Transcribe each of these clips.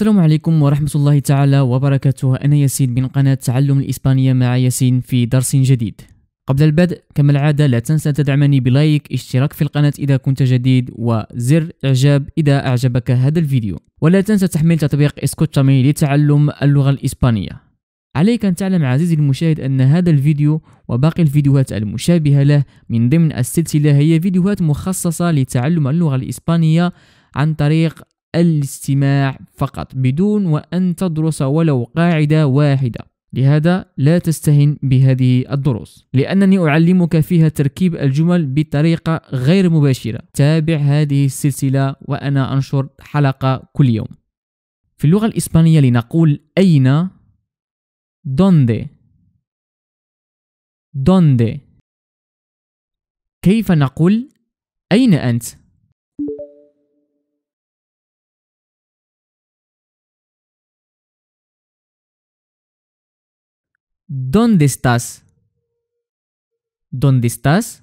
السلام عليكم ورحمة الله تعالى وبركاته أنا ياسين من قناة تعلم الإسبانية مع ياسين في درس جديد قبل البدء كما العادة لا تنسى تدعمني بلايك اشتراك في القناة إذا كنت جديد وزر إعجاب إذا أعجبك هذا الفيديو ولا تنسى تحميل تطبيق اسكوتشامي لتعلم اللغة الإسبانية عليك أن تعلم عزيزي المشاهد أن هذا الفيديو وباقي الفيديوهات المشابهة له من ضمن السلسلة هي فيديوهات مخصصة لتعلم اللغة الإسبانية عن طريق الاستماع فقط بدون وأن تدرس ولو قاعدة واحدة لهذا لا تستهن بهذه الدروس لأنني أعلمك فيها تركيب الجمل بطريقة غير مباشرة تابع هذه السلسلة وأنا أنشر حلقة كل يوم في اللغة الإسبانية لنقول أين donde donde كيف نقول أين أنت؟ ¿Dónde estás? ¿Dónde estás?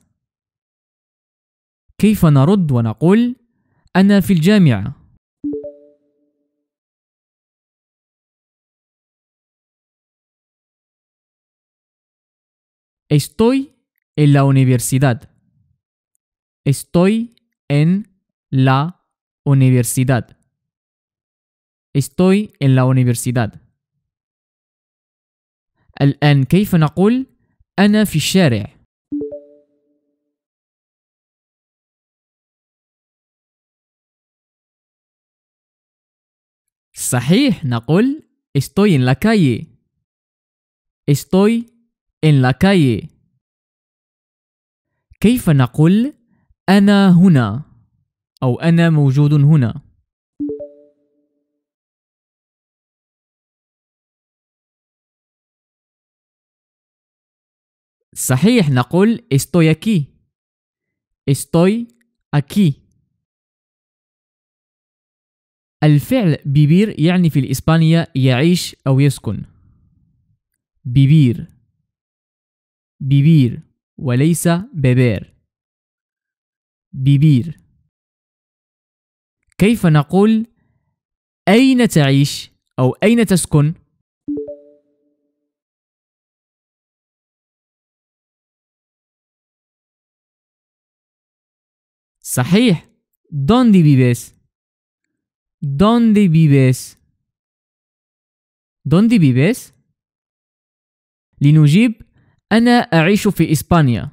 كيف نرد ونقول أنا Estoy en la universidad. Estoy en la universidad. Estoy en la universidad. الآن كيف نقول أنا في الشارع؟ صحيح نقول estoy en la calle estoy en la calle كيف نقول أنا هنا أو أنا موجود هنا صحيح نقول estoy aquí estoy aquí الفعل بيبير يعني في الإسبانية يعيش أو يسكن بيبير بيبير وليس بيبير بيبير كيف نقول أين تعيش أو أين تسكن؟ صحيح ¿Dónde vives? ¿Dónde vives? ¿Dónde vives? لنجيب أنا أعيش في إسبانيا.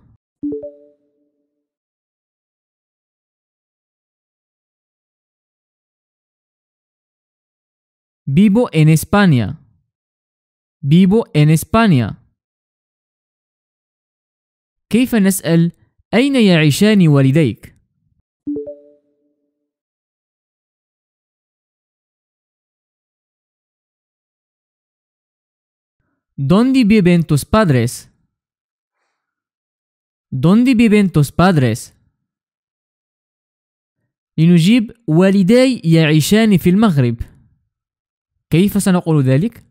Vivo en España. Vivo en España. كيف نسأل أين يعيشان والديك؟ ¿Dónde viven tus padres? ¿Dónde viven tus padres? Inujib والداي يعيشان في المغرب. كيف سنقول ذلك؟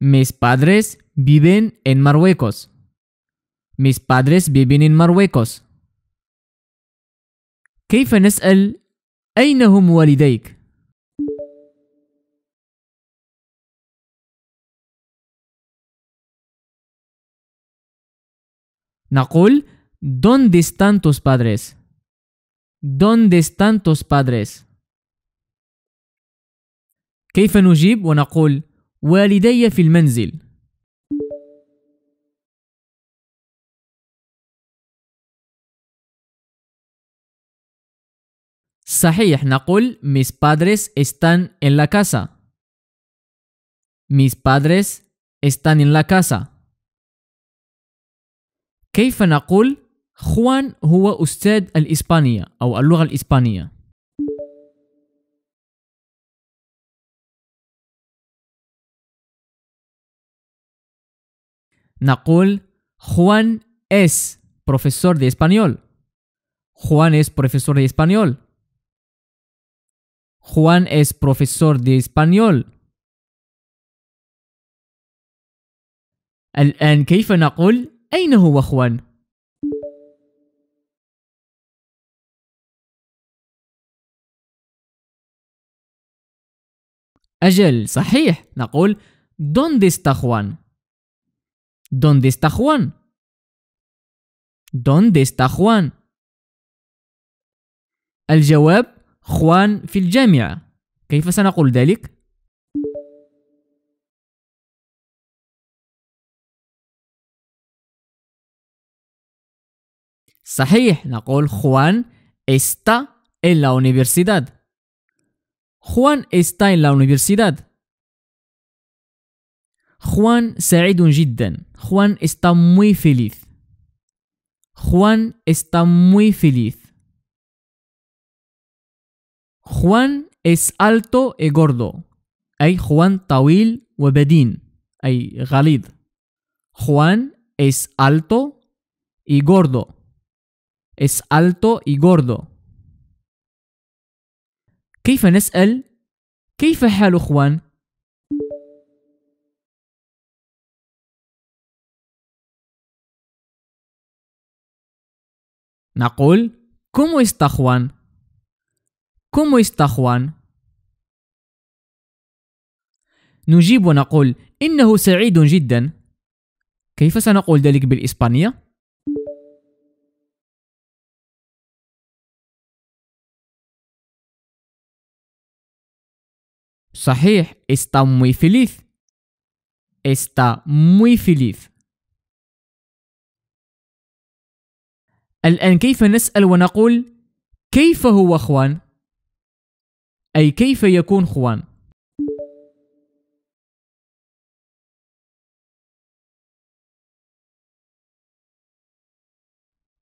Mis padres viven en Marruecos. Mis padres viven en Marruecos. كيف نسأل أين هم والديك؟ نقول ¿Dónde están tus padres? ¿Dónde están tus padres? كيف نجيب ونقول والدي في المنزل Sahih, نقول mis padres están en la casa. Mis padres están en la casa. Juan نقول usted هو o o lugar al hispanía نقول Juan es profesor de español. Juan es profesor de español. Juan es profesor de español. الآن كيف نقول أين هو خوان؟ أجل صحيح نقول دوندي está Juan? دوندي está Juan? دوندي está Juan؟ الجواب خوان في الجامعة كيف سنقول ذلك؟ صحيح نقول خوان está en la universidad خوان está en la universidad خوان سعيد جدا خوان está muy feliz خوان está muy feliz Juan es alto y gordo. Hay Juan Tawil Webedin. Hay Galid. Juan es alto y gordo. Es alto y gordo. كيف نسأل كيف حال Juan Juan? ¿Cómo está Juan? Como está Juan? نجيب ونقول إنه سعيد جدا. كيف سنقول ذلك بالإسبانية؟ صحيح استا muy feliz استا muy feliz الآن كيف نسأل ونقول كيف هو أخوان؟ أي كيف يكون خوان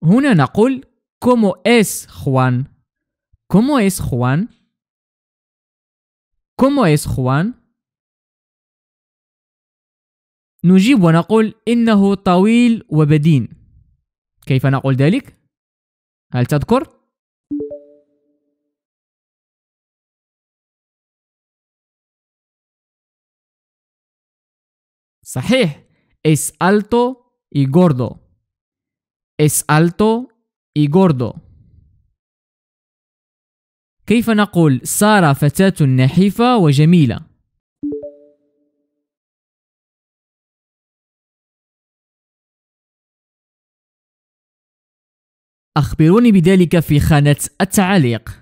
هنا نقول كومو إس خوان كومو إس خوان كومو إس خوان نجيب ونقول إنه طويل وبدين كيف نقول ذلك؟ هل تذكر؟ صحيح es alto y gordo es alto y gordo كيف نقول سارة فتاة نحيفة وجميلة؟ أخبروني بذلك في خانة التعليق